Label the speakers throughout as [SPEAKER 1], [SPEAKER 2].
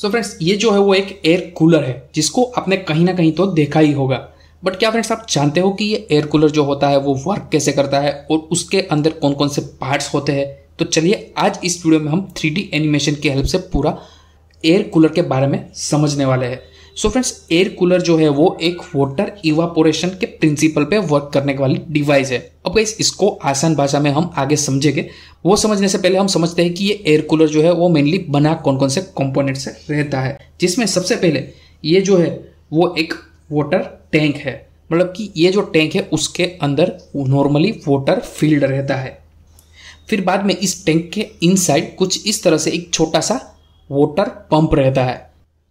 [SPEAKER 1] सो so friends ये जो है वो एक एयर कूलर है जिसको आपने कहीं ना कहीं तो देखा ही होगा बट क्या फ्रेंड्स आप जानते हो कि ये एयर कूलर जो होता है वो वर्क कैसे करता है और उसके अंदर कौन कौन से पार्ट्स होते हैं तो चलिए आज इस वीडियो में हम थ्री एनिमेशन की हेल्प से पूरा एयर कूलर के बारे में समझने वाले हैं सो फ्रेंड्स एयर कूलर जो है वो एक वाटर इवापोरेशन के प्रिंसिपल पे वर्क करने वाली डिवाइस है अब गाइस इसको आसान भाषा में हम आगे समझेंगे वो समझने से पहले हम समझते हैं कि ये एयर कूलर जो है वो मेनली बना कौन कौन से कॉम्पोनेंट से रहता है जिसमें सबसे पहले ये जो है वो एक वाटर टैंक है मतलब कि ये जो टैंक है उसके अंदर नॉर्मली वाटर फील्ड रहता है फिर बाद में इस टैंक के इनसाइड कुछ इस तरह से एक छोटा सा वाटर पंप रहता है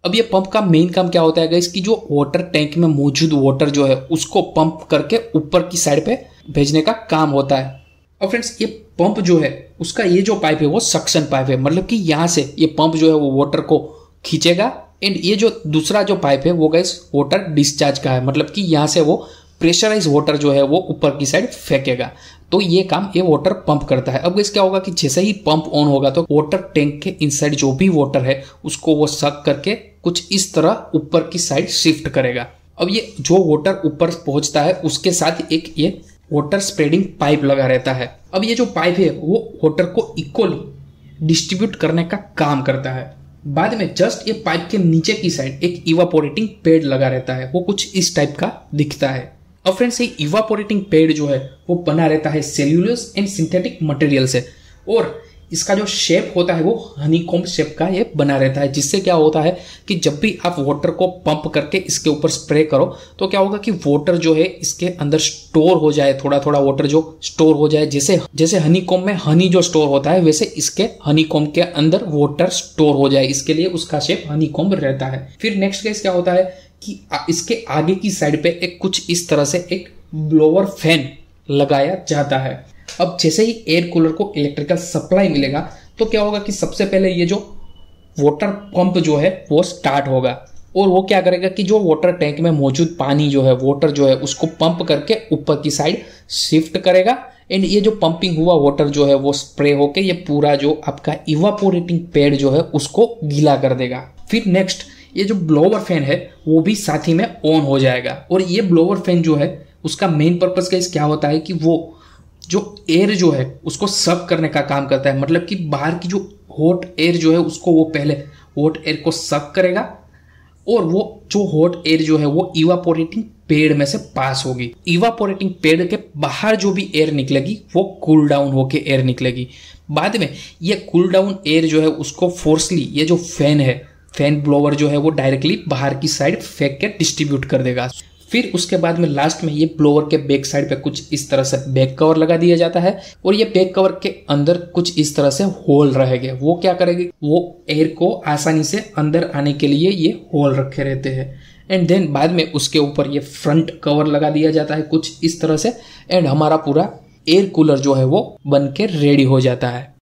[SPEAKER 1] अब ये पंप का मेन काम क्या होता है कि जो वाटर टैंक में मौजूद वाटर जो है उसको पंप करके ऊपर की साइड पे भेजने का काम होता है और फ्रेंड्स ये पंप जो है उसका ये जो पाइप है वो सक्शन पाइप है मतलब कि यहाँ से ये पंप जो है वो वाटर को खींचेगा एंड ये जो दूसरा जो पाइप है वो गैस वाटर डिस्चार्ज का है मतलब कि यहाँ से वो प्रेशराइज वाटर जो है वो ऊपर की साइड फेंकेगा तो ये काम ये वाटर पंप करता है अब इस क्या होगा कि जैसे ही पंप ऑन होगा तो वाटर टैंक के इनसाइड जो भी वाटर है उसको वो सक करके कुछ इस तरह ऊपर की साइड शिफ्ट करेगा अब ये जो वाटर ऊपर पहुंचता है उसके साथ एक ये वाटर स्प्रेडिंग पाइप लगा रहता है अब ये जो पाइप है वो वाटर को इक्वली डिस्ट्रीब्यूट करने का काम करता है बाद में जस्ट ये पाइप के नीचे की साइड एक इवापोरेटिंग पेड लगा रहता है वो कुछ इस टाइप का दिखता है अब फ्रेंड्स ये इवापोरेटिंग पेड जो है वो बना रहता है सेल्यूलस एंड सिंथेटिक मटेरियल से और इसका जो शेप होता है वो हनीकॉम्ब शेप का ये बना रहता है जिससे क्या होता है कि जब भी आप वाटर को पंप करके इसके ऊपर स्प्रे करो तो क्या होगा कि वाटर जो है इसके अंदर स्टोर हो जाए थोड़ा थोड़ा वाटर जो स्टोर हो जाए जैसे जैसे हनीकॉम्ब में हनी जो स्टोर होता है वैसे इसके हनीकॉम्ब के अंदर वाटर स्टोर हो जाए इसके लिए उसका शेप हनीकॉम्ब रहता है फिर नेक्स्ट केस क्या होता है कि इसके आगे की साइड पे एक कुछ इस तरह से एक ब्लोअर फैन लगाया जाता है अब जैसे ही एयर कूलर को इलेक्ट्रिकल सप्लाई मिलेगा तो क्या होगा कि सबसे पहले ये जो वाटर पंप जो है वो स्टार्ट होगा और वो क्या करेगा कि जो वाटर टैंक में मौजूद पानी जो है वाटर जो है उसको पंप करके ऊपर की साइड शिफ्ट करेगा एंड ये जो पंपिंग हुआ वाटर जो है वो स्प्रे होके ये पूरा जो आपका इवापोरेटिंग पेड़ जो है उसको गीला कर देगा फिर नेक्स्ट ये जो ब्लोवर फैन है वो भी साथ ही में ऑन हो जाएगा और ये ब्लोवर फैन जो है उसका मेन पर्पज़ का क्या होता है कि वो जो एयर जो है उसको सर्व करने का काम करता है मतलब कि बाहर की जो हॉट एयर जो है उसको वो पहले हॉट एयर को सर्व करेगा और वो जो हॉट एयर जो है वो इवापोरेटिंग पेड़ में से पास होगी इवापोरेटिंग पेड़ के बाहर जो भी एयर निकलेगी वो कूल डाउन होके एयर निकलेगी बाद में ये कूल डाउन एयर जो है उसको फोर्सली ये जो फैन है फैन ब्लोवर जो है वो डायरेक्टली बाहर की साइड फेंक के डिस्ट्रीब्यूट कर देगा फिर उसके बाद में लास्ट में ये ब्लोअर के बैक साइड पे कुछ इस तरह से बैक कवर लगा दिया जाता है और ये बैक कवर के अंदर कुछ इस तरह से होल रहेगा वो क्या करेगी वो एयर को आसानी से अंदर आने के लिए ये होल रखे रहते हैं एंड देन बाद में उसके ऊपर ये फ्रंट कवर लगा दिया जाता है कुछ इस तरह से एंड हमारा पूरा एयर कूलर जो है वो बन के रेडी हो जाता है